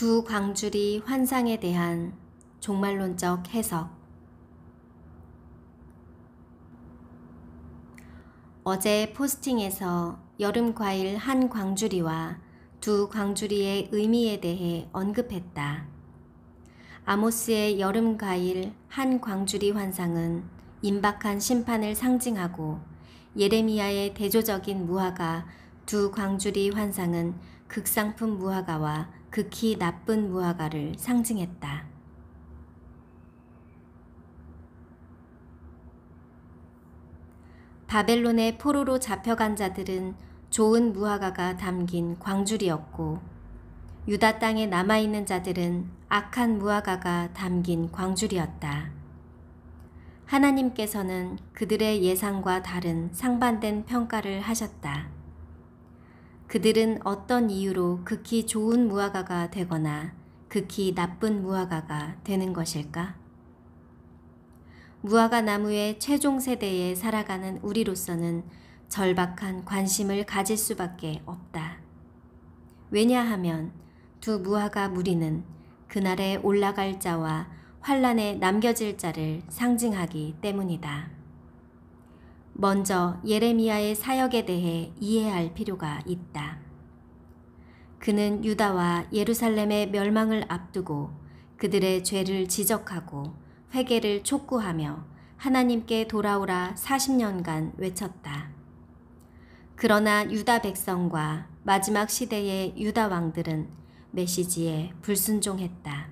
두광주리 환상에 대한 종말론적 해석 어제 포스팅에서 여름 과일 한 광주리와 두 광주리의 의미에 대해 언급했다. 아모스의 여름 과일 한 광주리 환상은 임박한 심판을 상징하고 예레미야의 대조적인 무화가 두 광주리 환상은 극상품 무화가와 극히 나쁜 무화과를 상징했다. 바벨론의 포로로 잡혀간 자들은 좋은 무화과가 담긴 광줄이었고 유다 땅에 남아있는 자들은 악한 무화과가 담긴 광줄이었다. 하나님께서는 그들의 예상과 다른 상반된 평가를 하셨다. 그들은 어떤 이유로 극히 좋은 무화과가 되거나 극히 나쁜 무화과가 되는 것일까? 무화과 나무의 최종 세대에 살아가는 우리로서는 절박한 관심을 가질 수밖에 없다. 왜냐하면 두 무화과 무리는 그날에 올라갈 자와 환란에 남겨질 자를 상징하기 때문이다. 먼저 예레미야의 사역에 대해 이해할 필요가 있다. 그는 유다와 예루살렘의 멸망을 앞두고 그들의 죄를 지적하고 회개를 촉구하며 하나님께 돌아오라 40년간 외쳤다. 그러나 유다 백성과 마지막 시대의 유다 왕들은 메시지에 불순종했다.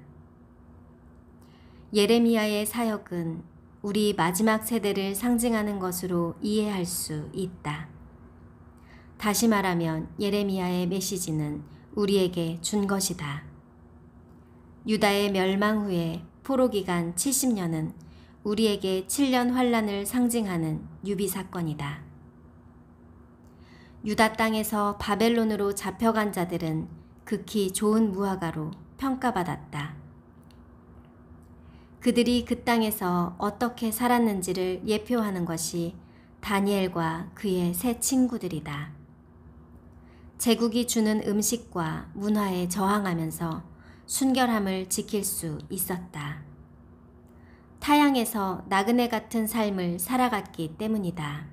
예레미야의 사역은 우리 마지막 세대를 상징하는 것으로 이해할 수 있다. 다시 말하면 예레미야의 메시지는 우리에게 준 것이다. 유다의 멸망 후에 포로 기간 70년은 우리에게 7년 환란을 상징하는 유비 사건이다. 유다 땅에서 바벨론으로 잡혀간 자들은 극히 좋은 무화과로 평가받았다. 그들이 그 땅에서 어떻게 살았는지를 예표하는 것이 다니엘과 그의 세 친구들이다. 제국이 주는 음식과 문화에 저항하면서 순결함을 지킬 수 있었다. 타양에서 나그네 같은 삶을 살아갔기 때문이다.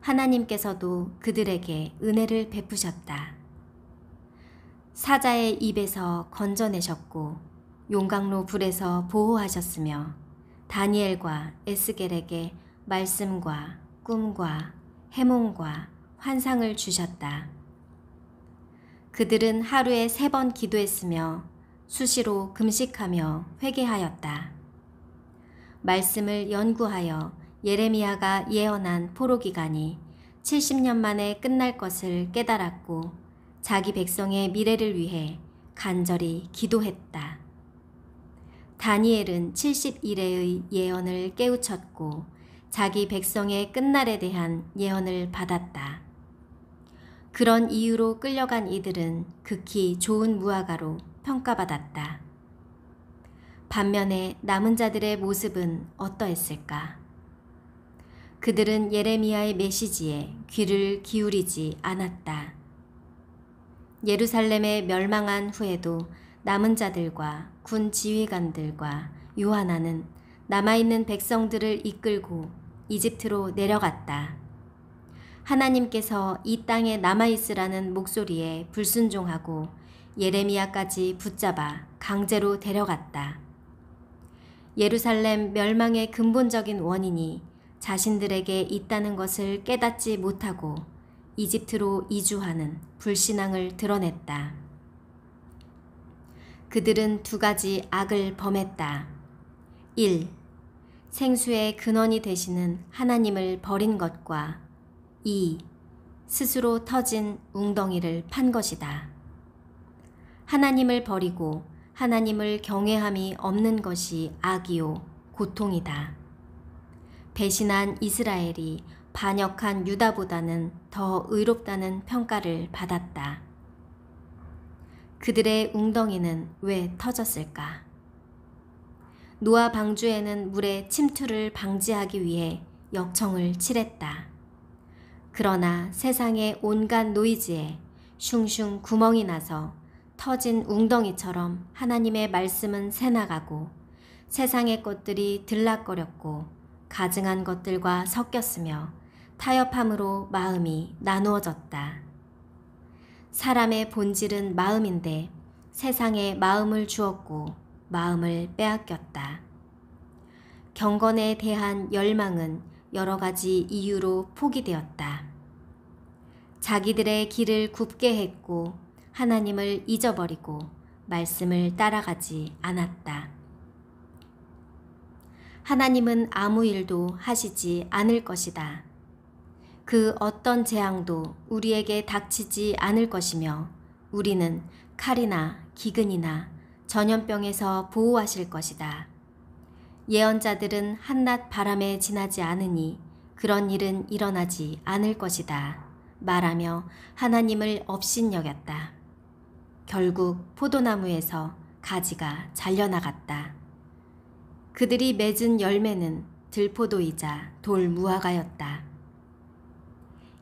하나님께서도 그들에게 은혜를 베푸셨다. 사자의 입에서 건져내셨고 용광로 불에서 보호하셨으며 다니엘과 에스겔에게 말씀과 꿈과 해몽과 환상을 주셨다. 그들은 하루에 세 번 기도했으며 수시로 금식하며 회개하였다. 말씀을 연구하여 예레미야가 예언한 포로 기간이 70년 만에 끝날 것을 깨달았고 자기 백성의 미래를 위해 간절히 기도했다. 다니엘은 70일의 예언을 깨우쳤고 자기 백성의 끝날에 대한 예언을 받았다. 그런 이유로 끌려간 이들은 극히 좋은 무화과로 평가받았다. 반면에 남은 자들의 모습은 어떠했을까? 그들은 예레미야의 메시지에 귀를 기울이지 않았다. 예루살렘의 멸망한 후에도 남은 자들과 군 지휘관들과 요하나는 남아있는 백성들을 이끌고 이집트로 내려갔다. 하나님께서 이 땅에 남아있으라는 목소리에 불순종하고 예레미야까지 붙잡아 강제로 데려갔다. 예루살렘 멸망의 근본적인 원인이 자신들에게 있다는 것을 깨닫지 못하고 이집트로 이주하는 불신앙을 드러냈다. 그들은 두 가지 악을 범했다. 1. 생수의 근원이 되시는 하나님을 버린 것과 2. 스스로 터진 웅덩이를 판 것이다. 하나님을 버리고 하나님을 경외함이 없는 것이 악이요, 고통이다. 배신한 이스라엘이 반역한 유다보다는 더 의롭다는 평가를 받았다. 그들의 웅덩이는 왜 터졌을까? 노아 방주에는 물의 침투를 방지하기 위해 역청을 칠했다. 그러나 세상의 온갖 노이즈에 슝슝 구멍이 나서 터진 웅덩이처럼 하나님의 말씀은 새나가고 세상의 것들이 들락거렸고 가증한 것들과 섞였으며 타협함으로 마음이 나누어졌다. 사람의 본질은 마음인데 세상에 마음을 주었고 마음을 빼앗겼다. 경건에 대한 열망은 여러 가지 이유로 포기되었다. 자기들의 길을 굽게 했고 하나님을 잊어버리고 말씀을 따라가지 않았다. 하나님은 아무 일도 하시지 않을 것이다. 그 어떤 재앙도 우리에게 닥치지 않을 것이며 우리는 칼이나 기근이나 전염병에서 보호하실 것이다. 예언자들은 한낮 바람에 지나지 않으니 그런 일은 일어나지 않을 것이다. 말하며 하나님을 업신여겼다. 결국 포도나무에서 가지가 잘려나갔다. 그들이 맺은 열매는 들포도이자 돌무화과였다.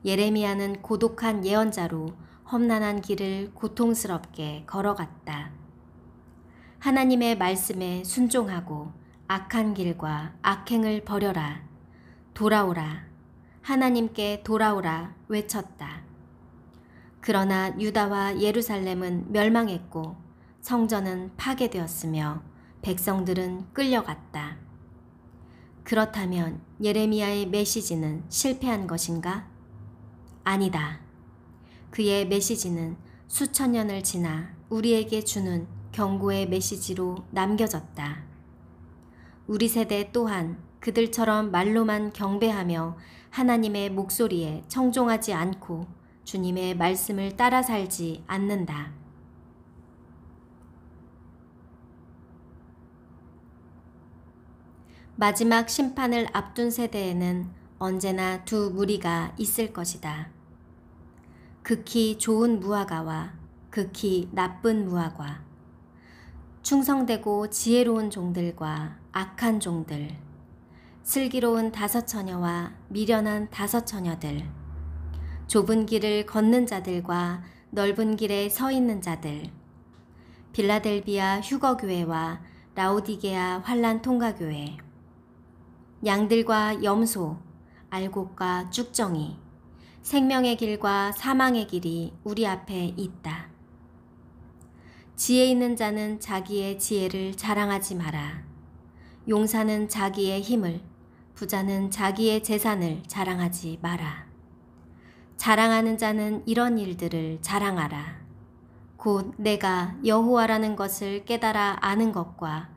예레미야는 고독한 예언자로 험난한 길을 고통스럽게 걸어갔다. 하나님의 말씀에 순종하고 악한 길과 악행을 버려라. 돌아오라. 하나님께 돌아오라 외쳤다. 그러나 유다와 예루살렘은 멸망했고 성전은 파괴되었으며 백성들은 끌려갔다. 그렇다면 예레미야의 메시지는 실패한 것인가? 아니다. 그의 메시지는 수천 년을 지나 우리에게 주는 경고의 메시지로 남겨졌다. 우리 세대 또한 그들처럼 말로만 경배하며 하나님의 목소리에 청종하지 않고 주님의 말씀을 따라 살지 않는다. 마지막 심판을 앞둔 세대에는 언제나 두 무리가 있을 것이다. 극히 좋은 무화과와 극히 나쁜 무화과. 충성되고 지혜로운 종들과 악한 종들. 슬기로운 다섯 처녀와 미련한 다섯 처녀들. 좁은 길을 걷는 자들과 넓은 길에 서 있는 자들. 빌라델비아 휴거교회와 라오디게아 환란 통가교회. 양들과 염소, 알곡과 쭉정이, 생명의 길과 사망의 길이 우리 앞에 있다. 지혜 있는 자는 자기의 지혜를 자랑하지 마라. 용사는 자기의 힘을, 부자는 자기의 재산을 자랑하지 마라. 자랑하는 자는 이런 일들을 자랑하라. 곧 내가 여호와라는 것을 깨달아 아는 것과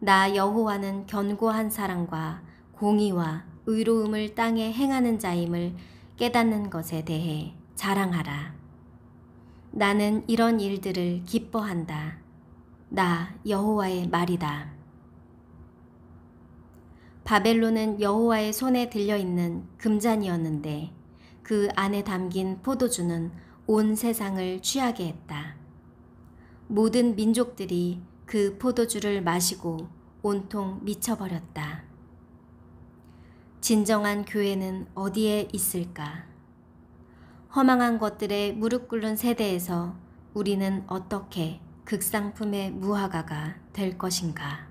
나 여호와는 견고한 사랑과 공의와 의로움을 땅에 행하는 자임을 깨닫는 것에 대해 자랑하라. 나는 이런 일들을 기뻐한다. 나 여호와의 말이다. 바벨론은 여호와의 손에 들려있는 금잔이었는데 그 안에 담긴 포도주는 온 세상을 취하게 했다. 모든 민족들이 그 포도주를 마시고 온통 미쳐버렸다. 진정한 교회는 어디에 있을까? 허망한 것들에 무릎 꿇는 세대에서 우리는 어떻게 극상품의 무화과가 될 것인가?